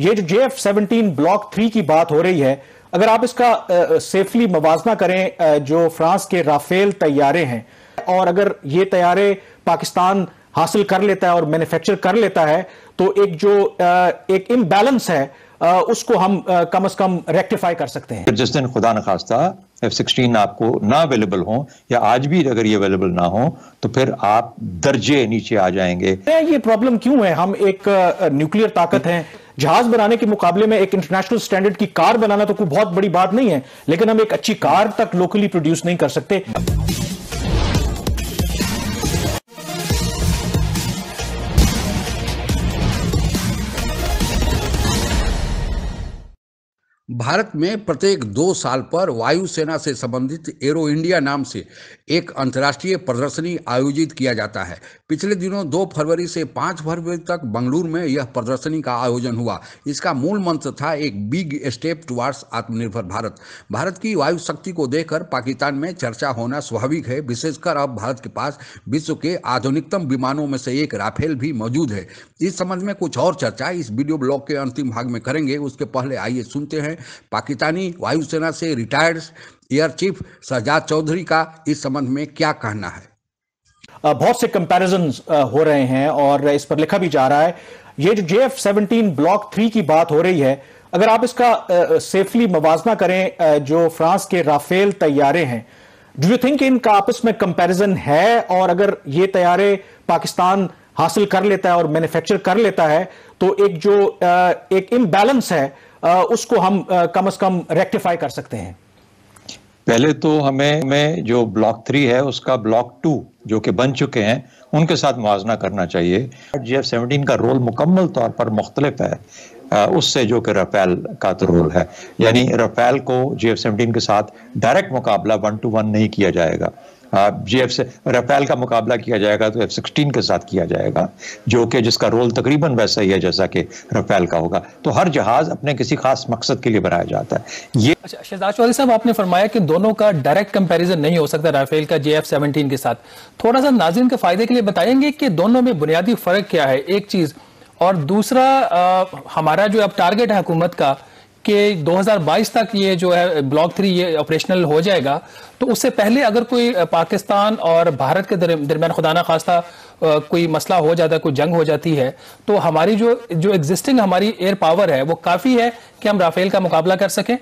ये जो J F seventeen block three की बात हो रही है अगर आप इसका सेफली मुजना करें जो फ्रांस के राफेल तैयारे हैं और अगर ये तैयारे पाकिस्तान हासिल कर लेता है और मैन्युफैक्चर कर लेता है तो एक जो एक इम्बैलेंस है उसको हम कम अज कम रेक्टिफाई कर सकते हैं जिस दिन खुदा ना खास्ता एफ सिक्सटीन आपको ना अवेलेबल हो या आज भी अगर ये अवेलेबल ना हो तो फिर आप दर्जे नीचे आ जाएंगे ये प्रॉब्लम क्यों है हम एक न्यूक्लियर ताकत है जहाज बनाने के मुकाबले में एक इंटरनेशनल स्टैंडर्ड की कार बनाना तो कोई बहुत बड़ी बात नहीं है लेकिन हम एक अच्छी कार तक लोकली प्रोड्यूस नहीं कर सकते भारत में प्रत्येक दो साल पर वायुसेना से संबंधित एरो इंडिया नाम से एक अंतर्राष्ट्रीय प्रदर्शनी आयोजित किया जाता है पिछले दिनों दो फरवरी से पाँच फरवरी तक बंगलुरु में यह प्रदर्शनी का आयोजन हुआ इसका मूल मंत्र था एक बिग स्टेप टुवार्ड्स आत्मनिर्भर भारत भारत की वायु शक्ति को देखकर पाकिस्तान में चर्चा होना स्वाभाविक है विशेषकर अब भारत के पास विश्व के आधुनिकतम विमानों में से एक राफेल भी मौजूद है इस संबंध में कुछ और चर्चा इस वीडियो ब्लॉग के अंतिम भाग में करेंगे उसके पहले आइए सुनते हैं पाकिस्तानी वायुसेना से retired air chief Sajjad Chaudhry का इस संबंध में क्या कहना है बहुत से कंपैरिजन हो रहे हैं और इस पर लिखा भी जा रहा है ये जो J F seventeen block three की बात हो रही है अगर आप इसका सेफली मुवजना करें जो फ्रांस के राफेल तैयारे हैं डू यू थिंक इनका आपस में कंपैरिजन है और अगर ये तैयारे पाकिस्तान हासिल कर लेता है और मैन्युफैक्चर कर लेता है तो एक जो एक इम्बैलेंस है उसको हम कम से कम रेक्टिफाई कर सकते हैं पहले तो हमें में जो ब्लॉक थ्री है उसका ब्लॉक टू जो कि बन चुके हैं उनके साथ मुआजना करना चाहिए जी एफ सेवनटीन का रोल मुकम्मल तौर पर मुख्तलिफ है उससे जो कि रफेल का तो रोल है यानी रफेल को जी एफ सेवनटीन के साथ डायरेक्ट मुकाबला वन टू वन नहीं किया जाएगा जी एफ राफेल का मुकाबला किया जाएगा तो एफ सिक्सटीन के साथ किया जाएगा जो कि जिसका रोल तकरीबन वैसा ही है जैसा कि राफेल का होगा तो हर जहाज अपने किसी खास मकसद के लिए बनाया जाता है ये अच्छा शहजाद चौधरी साहब आपने फरमाया कि दोनों का डायरेक्ट कंपैरिजन नहीं हो सकता राफेल का जे एफ सेवनटीन के साथ थोड़ा सा नाजिन के फायदे के लिए बताएंगे कि दोनों में बुनियादी फर्क क्या है एक चीज और दूसरा आ, हमारा जो अब टारगेट है हुकूमत का कि 2022 तक ये जो है ब्लॉक थ्री ये ऑपरेशनल हो जाएगा तो उससे पहले अगर कोई पाकिस्तान और भारत के दरमियान खुदाना खास्ता कोई मसला हो जाता है कोई जंग हो जाती है तो हमारी जो जो एग्जिस्टिंग हमारी एयर पावर है वो काफ़ी है कि हम राफेल का मुकाबला कर सकें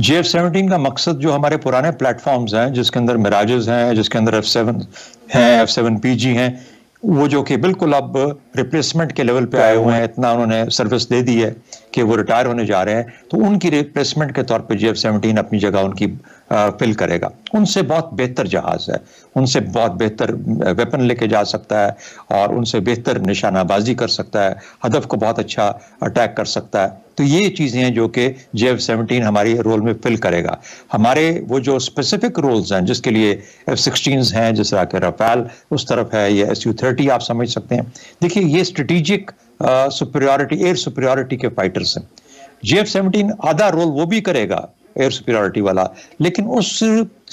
जी एफ सेवनटीन का मकसद जो हमारे पुराने प्लेटफॉर्म्स हैं जिसके अंदर मिराजेस हैं जिसके अंदर एफ सेवन है एफ सेवन पी जी हैं हाँ। वो जो कि बिल्कुल अब रिप्लेसमेंट के लेवल पे आए हुए हैं इतना उन्होंने सर्विस दे दी है कि वो रिटायर होने जा रहे हैं तो उनकी रिप्लेसमेंट के तौर पे जी एफ सेवनटीन अपनी जगह उनकी फिल करेगा उनसे बहुत बेहतर जहाज है उनसे बहुत बेहतर वेपन लेके जा सकता है और उनसे बेहतर निशानाबाजी कर सकता है हदफ को बहुत अच्छा अटैक कर सकता है तो ये चीज़ें हैं जो कि जे एफ सेवनटीन हमारी रोल में फिल करेगा हमारे वो जो स्पेसिफिक रोल्स हैं जिसके लिए एफ सिक्सटीन हैं जिस तरह के रफेल उस तरफ है या एस यू थर्टी आप समझ सकते हैं देखिए ये स्ट्रेटिजिक सुप्रियोरिटी एयर सुप्रियोरिटी के फाइटर्स हैं जे एफ सेवनटीन आधा रोल वो भी करेगा एयर सुपीरियरिटी वाला लेकिन उस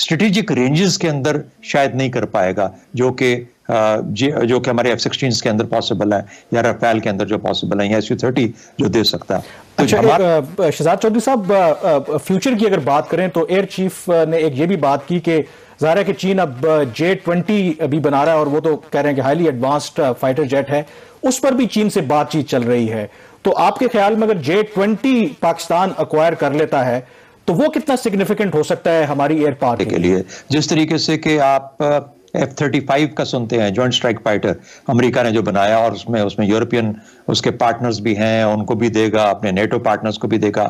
स्ट्रेटेजिक रेंजेस के अंदर शायद नहीं कर पाएगा जो कि जो कि हमारे एफ सिक्सटीन के अंदर पॉसिबल है या रफेल के अंदर जो पॉसिबल है या एस यू थर्टी जो दे सकता है तो अच्छा, शहजाद चौधरी साहब फ्यूचर की अगर बात करें तो एयर चीफ ने एक ये भी बात की कि जाहिर है कि चीन अब जे ट्वेंटी भी बना रहा है और वो तो कह रहे हैं कि हाईली एडवांस्ड फाइटर जेट है उस पर भी चीन से बातचीत चल रही है तो आपके ख्याल में अगर जे ट्वेंटी पाकिस्तान अक्वायर कर लेता है तो वो कितना सिग्निफिकेंट हो सकता है हमारी एयर पावर के लिए जिस तरीके से कि आप एफ थर्टी फाइव का सुनते हैं जॉइंट स्ट्राइक फाइटर अमेरिका ने जो बनाया और उसमें उसमें यूरोपियन उसके पार्टनर्स भी हैं उनको भी देगा अपने नेटो पार्टनर्स को भी देगा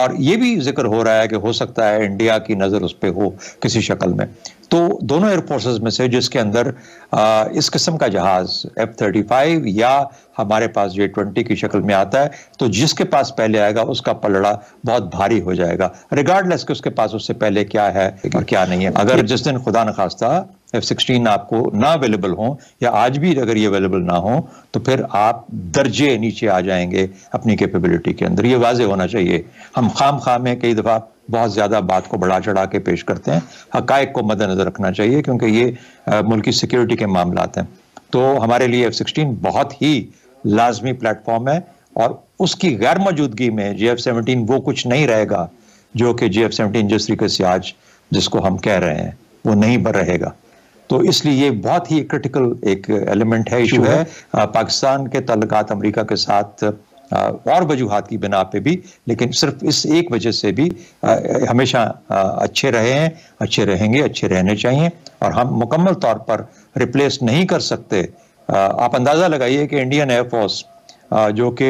और ये भी जिक्र हो रहा है कि हो सकता है इंडिया की नज़र उस पर हो किसी शक्ल में तो दोनों एयरफोर्सेज में से जिसके अंदर आ, इस किस्म का जहाज एफ थर्टी फाइव या हमारे पास जे ट्वेंटी की शक्ल में आता है तो जिसके पास पहले आएगा उसका पलड़ा बहुत भारी हो जाएगा रिगार्डलेस कि उसके पास उससे पहले क्या है और क्या नहीं है अगर जिस दिन खुदा न खास्ता एफ सिक्सटीन आपको ना अवेलेबल हो या आज भी अगर ये अवेलेबल ना हो तो फिर आप दर्जे नीचे आ जाएंगे अपनी कैपेबिलिटी के अंदर ये वाजे होना चाहिए हम खाम खाम है कई दफ़ा बहुत ज़्यादा बात को बढ़ा चढ़ा के पेश करते हैं हकायक को मद्देनजर रखना चाहिए क्योंकि ये मुल्क की सिक्योरिटी के मामला हैं तो हमारे लिए एफ सिक्सटीन बहुत ही लाजमी प्लेटफॉर्म है और उसकी गैर मौजूदगी में जे एफ सेवनटीन वो कुछ नहीं रहेगा जो कि जे एफ सेवनटीन जिस तरीके से आज जिसको हम कह रहे हैं वो नहीं बन रहेगा तो इसलिए ये बहुत ही क्रिटिकल एक एलिमेंट है इशू है, है। पाकिस्तान के तल्लक अमरीका के साथ और वजूहत की बिना पे भी लेकिन सिर्फ इस एक वजह से भी हमेशा अच्छे रहे हैं अच्छे रहेंगे अच्छे रहने चाहिए और हम मुकम्मल तौर पर रिप्लेस नहीं कर सकते आप अंदाज़ा लगाइए कि इंडियन एयरफोर्स जो कि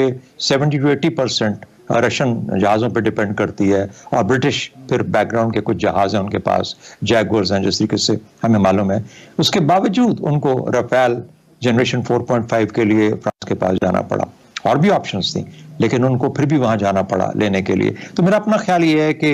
70 टू 80 परसेंट रशियन जहाज़ों पर डिपेंड करती है और ब्रिटिश फिर बैकग्राउंड के कुछ जहाज़ हैं उनके पास जैगवर्स हैं जिस तरीके से हमें मालूम है उसके बावजूद उनको रफेल जनरेशन 4.5 के लिए फ्रांस के पास जाना पड़ा और भी ऑप्शन थी लेकिन उनको फिर भी वहां जाना पड़ा लेने के लिए तो मेरा अपना ख्याल ये है कि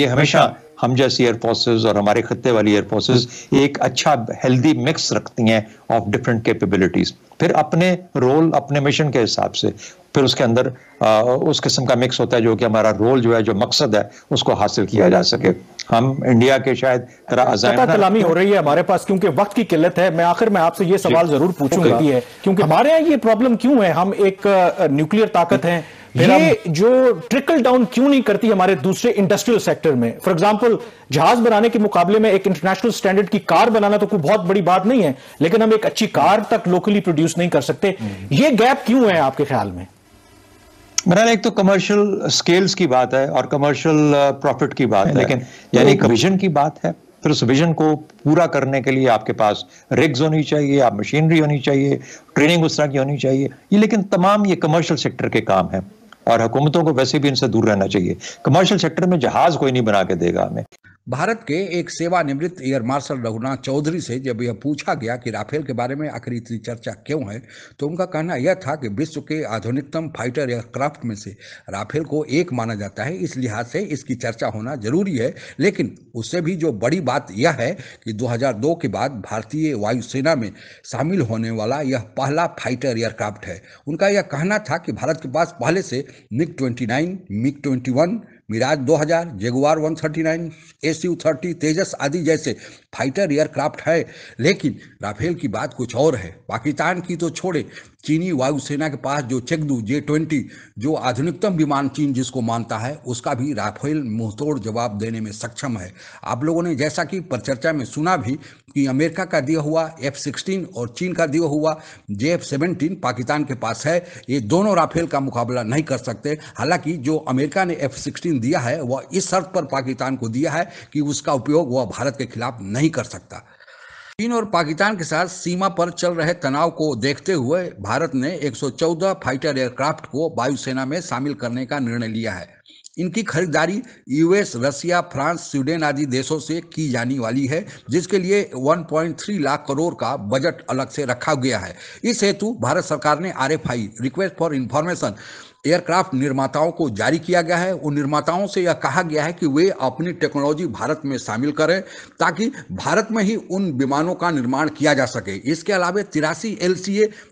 ये हमेशा अच्छा। हम जैसी एयरफोर्सेज और हमारे खत्ते वाली एयरफोर्सेज एक अच्छा हेल्दी मिक्स रखती हैं ऑफ डिफरेंट कैपेबिलिटीज फिर अपने रोल अपने मिशन के हिसाब से फिर उसके अंदर आ, उस किस्म का मिक्स होता है जो कि हमारा रोल जो है जो मकसद है उसको हासिल किया जा सके हम इंडिया के शायद कलामी हो रही है हमारे पास क्योंकि वक्त की किल्लत है मैं आखिर में आपसे ये सवाल जरूर पूछूंगा है क्योंकि हमारे यहाँ ये प्रॉब्लम क्यों है हम एक न्यूक्लियर ताकत है ये जो ट्रिकल डाउन क्यों नहीं करती हमारे दूसरे इंडस्ट्रियल सेक्टर में फॉर एग्जाम्पल जहाज बनाने के मुकाबले में एक इंटरनेशनल स्टैंडर्ड की कार बनाना तो कोई बहुत बड़ी बात नहीं है लेकिन हम एक अच्छी कार तक लोकली प्रोड्यूस नहीं कर सकते हम्म। ये गैप क्यों है आपके ख्याल में बहरहाल एक तो कमर्शियल स्केल्स की बात है और कमर्शियल प्रॉफिट uh, की बात है लेकिन तो यानी एक विजन की बात है फिर उस विजन को पूरा करने के लिए आपके पास रिग्स होनी चाहिए आप मशीनरी होनी चाहिए ट्रेनिंग उस तरह की होनी चाहिए ये लेकिन तमाम ये कमर्शियल सेक्टर के काम हैं और हुकूमतों को वैसे भी इनसे दूर रहना चाहिए कमर्शियल सेक्टर में जहाज कोई नहीं बना के देगा हमें भारत के एक सेवानिवृत्त एयर मार्शल रघुनाथ चौधरी से जब यह पूछा गया कि राफेल के बारे में आखिर इतनी चर्चा क्यों है तो उनका कहना यह था कि विश्व के आधुनिकतम फाइटर एयरक्राफ्ट में से राफेल को एक माना जाता है इस लिहाज से इसकी चर्चा होना जरूरी है लेकिन उससे भी जो बड़ी बात यह है कि 2002 के बाद भारतीय वायुसेना में शामिल होने वाला यह पहला फाइटर एयरक्राफ्ट है उनका यह कहना था कि भारत के पास पहले से MiG twenty MiG twenty Mirage 2000, Jaguar 139, SU thirty Tejas आदि जैसे फाइटर एयरक्राफ्ट है लेकिन राफेल की बात कुछ और है पाकिस्तान की तो छोड़े चीनी वायुसेना के पास जो चेकदू जे ट्वेंटी जो आधुनिकतम विमान चीन जिसको मानता है उसका भी राफेल मुंहतोड़ जवाब देने में सक्षम है आप लोगों ने जैसा कि परिचर्चा में सुना भी कि अमेरिका का दिया हुआ एफ सिक्सटीन और चीन का दिया हुआ जे एफ सेवनटीन पाकिस्तान के पास है ये दोनों राफेल का मुकाबला नहीं कर सकते हालांकि जो अमेरिका ने एफ सिक्सटीन दिया है वह इस शर्त पर पाकिस्तान को दिया है कि उसका उपयोग वह भारत के खिलाफ नहीं कर सकता चीन और पाकिस्तान के साथ सीमा पर चल रहे तनाव को देखते हुए भारत ने 114 फाइटर एयरक्राफ्ट को वायुसेना में शामिल करने का निर्णय लिया है इनकी खरीदारी यूएस रसिया फ्रांस स्वीडन आदि देशों से की जाने वाली है जिसके लिए 1.3 लाख करोड़ का बजट अलग से रखा गया है इस हेतु भारत सरकार ने R request for information aircraft निर्माताओं को जारी किया गया है उन निर्माताओं से यह कहा गया है कि वे अपनी टेक्नोलॉजी भारत में शामिल करें ताकि भारत में ही उन विमानों का निर्माण किया जा सके इसके अलावा तिरासी एल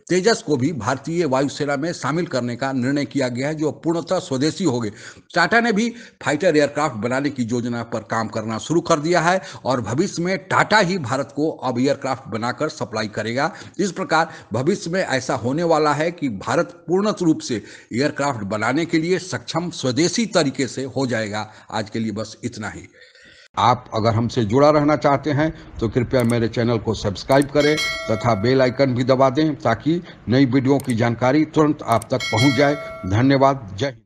तेजस को भी भारतीय वायुसेना में शामिल करने का निर्णय किया गया है जो पूर्णतः स्वदेशी हो गए टाटा ने भी फाइटर एयरक्राफ्ट बनाने की योजना पर काम करना शुरू कर दिया है और भविष्य में टाटा ही भारत को अब एयरक्राफ्ट बनाकर सप्लाई करेगा इस प्रकार भविष्य में ऐसा होने वाला है कि भारत पूर्ण रूप से एयरक्राफ्ट एयरक्राफ्ट बनाने के लिए सक्षम स्वदेशी तरीके से हो जाएगा आज के लिए बस इतना ही आप अगर हमसे जुड़ा रहना चाहते हैं तो कृपया मेरे चैनल को सब्सक्राइब करें तथा बेल आइकन भी दबा दें ताकि नई वीडियो की जानकारी तुरंत आप तक पहुंच जाए धन्यवाद जय